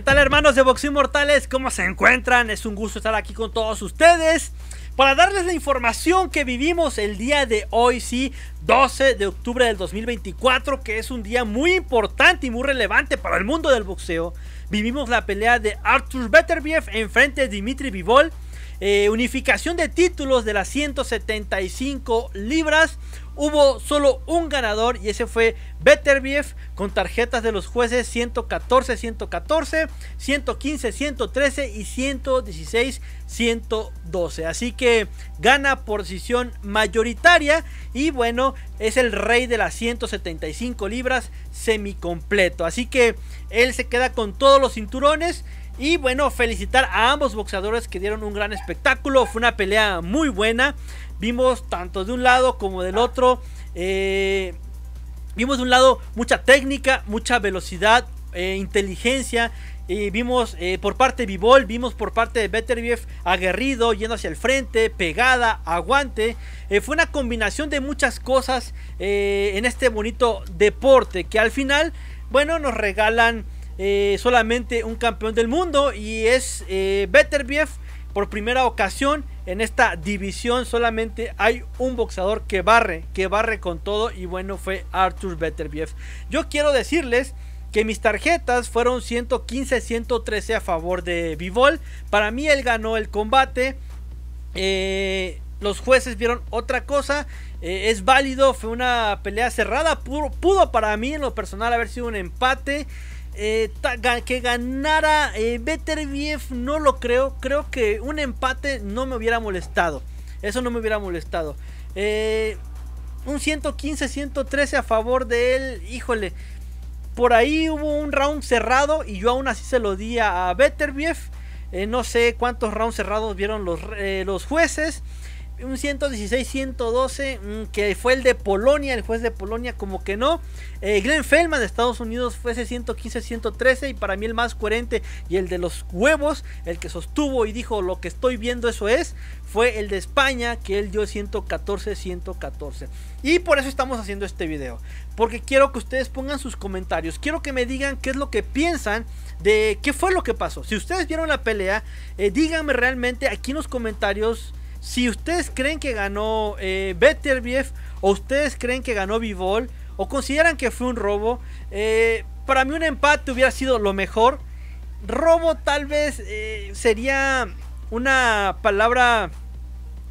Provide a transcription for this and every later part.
¿Qué tal hermanos de Boxeo Mortales? ¿Cómo se encuentran? Es un gusto estar aquí con todos ustedes para darles la información que vivimos el día de hoy, sí, 12 de octubre del 2024, que es un día muy importante y muy relevante para el mundo del boxeo. Vivimos la pelea de Arthur Beterbiev en frente de Dimitri Vivol eh, unificación de títulos de las 175 libras. Hubo solo un ganador y ese fue Beterbiev con tarjetas de los jueces 114, 114, 115, 113 y 116, 112. Así que gana por decisión mayoritaria y bueno, es el rey de las 175 libras semi completo Así que él se queda con todos los cinturones y bueno, felicitar a ambos boxeadores que dieron un gran espectáculo. Fue una pelea muy buena. Vimos tanto de un lado como del otro. Eh, vimos de un lado mucha técnica, mucha velocidad, eh, inteligencia. y vimos eh, por parte de Bivol, vimos por parte de Beterbiev aguerrido, yendo hacia el frente, pegada, aguante. fue una combinación de muchas cosas en este bonito deporte que al final, bueno, nos regalan eh, solamente un campeón del mundo y es eh, por primera ocasión en esta división solamente hay un boxeador que barre, que barre con todo y bueno fue Arthur Betterbief. Yo quiero decirles que mis tarjetas fueron 115-113 a favor de Bivol. Para mí él ganó el combate. Eh, los jueces vieron otra cosa. Eh, es válido, fue una pelea cerrada. pudo para mí en lo personal haber sido un empate. Eh, que ganara eh, no lo creo. Creo que un empate no me hubiera molestado. Eso no me hubiera molestado. Eh, un 115-113 a favor de él. Híjole. Por ahí hubo un round cerrado y yo aún así se lo di a Beterbiev. Eh, no sé cuántos rounds cerrados vieron los, los jueces un 116-112 mm, que fue el de Polonia, el juez de Polonia como que no. Eh, Glenn Feldman de Estados Unidos fue ese 115-113 y para mí el más coherente y el de los huevos, el que sostuvo y dijo lo que estoy viendo eso es, fue el de España que él dio 114-114. Y por eso estamos haciendo este video, porque quiero que ustedes pongan sus comentarios, quiero que me digan qué es lo que piensan de qué fue lo que pasó. Si ustedes vieron la pelea, eh, díganme realmente aquí en los comentarios si ustedes creen que ganó eh, Beterbiev o ustedes creen que ganó Vivol o consideran que fue un robo, eh, para mí un empate hubiera sido lo mejor. Robo tal vez eh, sería una palabra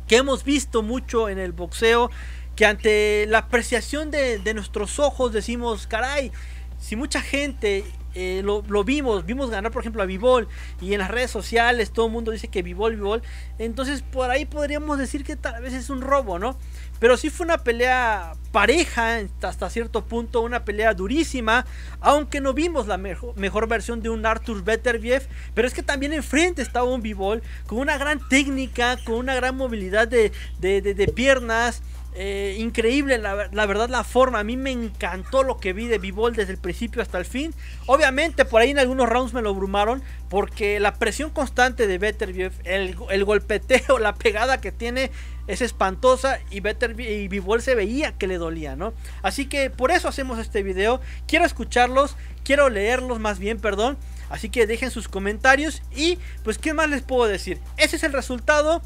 que hemos visto mucho en el boxeo, que ante la apreciación de nuestros ojos decimos, caray, si mucha gente eh, lo, vimos, vimos ganar por ejemplo a Vivol y en las redes sociales todo el mundo dice que Vivol, Vivol, entonces por ahí podríamos decir que tal vez es un robo, ¿no? Pero sí fue una pelea pareja hasta cierto punto, una pelea durísima, aunque no vimos la mejor, versión de un Arthur Beterbiev, pero es que también enfrente estaba un Vivol con una gran técnica, con una gran movilidad de, de, de piernas. Eh, increíble, la, verdad, la forma. A mí me encantó lo que vi de B-Ball desde el principio hasta el fin. Obviamente, por ahí en algunos rounds me lo brumaron Porque la presión constante de Better el, el golpeteo, la pegada que tiene es espantosa. Y, y B-Ball se veía que le dolía, ¿no? Así que por eso hacemos este video. Quiero escucharlos, quiero leerlos más bien, perdón. Así que dejen sus comentarios. Y pues, ¿qué más les puedo decir? Ese es el resultado.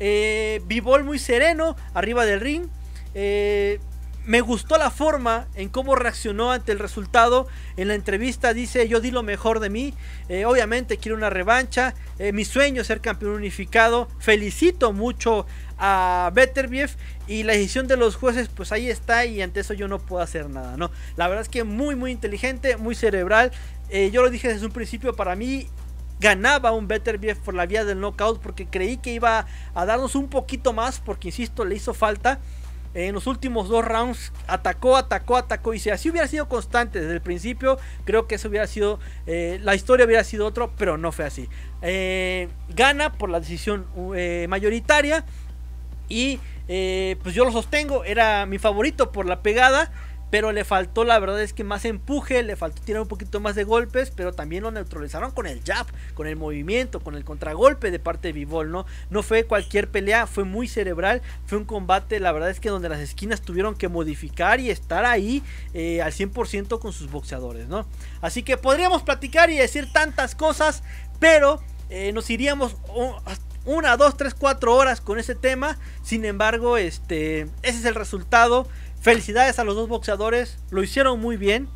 Eh, B-Ball muy sereno, arriba del ring, eh, me gustó la forma en cómo reaccionó ante el resultado. En la entrevista dice, yo di lo mejor de mí. Eh, obviamente quiero una revancha. Eh, mi sueño es ser campeón unificado. Felicito mucho a Beterbiev. Y la decisión de los jueces, pues ahí está. Y ante eso yo no puedo hacer nada, ¿no? La verdad es que muy, muy inteligente, muy cerebral. yo lo dije desde un principio, para mí ganaba un Better por la vía del knockout porque creí que iba a darnos un poquito más porque insisto le hizo falta en los últimos dos rounds atacó, atacó, atacó. Y si así hubiera sido constante desde el principio, creo que eso hubiera sido, eh, la historia hubiera sido otro, pero no fue así. Eh, gana por la decisión eh, mayoritaria y pues yo lo sostengo, era mi favorito por la pegada. Pero le faltó, la verdad es que más empuje, le faltó tirar un poquito más de golpes, pero también lo neutralizaron con el jab, con el movimiento, con el contragolpe de parte de Bivol, ¿no? No fue cualquier pelea, fue muy cerebral, fue un combate, la verdad es que donde las esquinas tuvieron que modificar y estar ahí eh, al 100% con sus boxeadores, ¿no? Así que podríamos platicar y decir tantas cosas, pero eh, nos iríamos una, dos, tres, cuatro horas con ese tema. Sin embargo, este, ese es el resultado. Felicidades a los dos boxeadores, lo hicieron muy bien.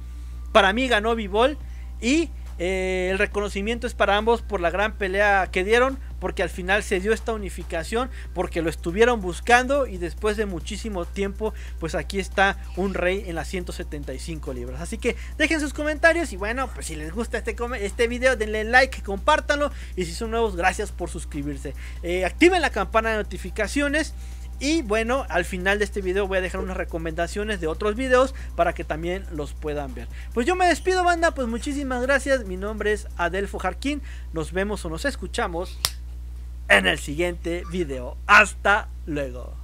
Para mí ganó Vivol y eh, el reconocimiento es para ambos por la gran pelea que dieron, porque al final se dio esta unificación, porque lo estuvieron buscando y después de muchísimo tiempo, pues aquí está un rey en las 175 libras. Así que dejen sus comentarios y bueno, pues si les gusta este, este video, denle like, compártanlo y si son nuevos, gracias por suscribirse. Eh, activen la campana de notificaciones. Y bueno, al final de este video voy a dejar unas recomendaciones de otros videos para que también los puedan ver. Pues yo me despido, banda. Pues muchísimas gracias. Mi nombre es Adelfo Jarquín. Nos vemos o nos escuchamos en el siguiente video. Hasta luego.